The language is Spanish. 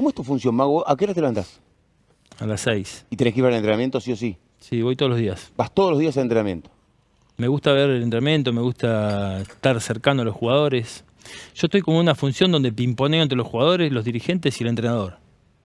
¿Cómo es tu función, Mago? ¿A qué hora te levantás? A las 6. ¿Y tienes que ir al entrenamiento sí o sí? Sí, voy todos los días. ¿Vas todos los días al entrenamiento? Me gusta ver el entrenamiento, me gusta estar cercano a los jugadores. Yo estoy como una función donde pimponeo entre los jugadores, los dirigentes y el entrenador.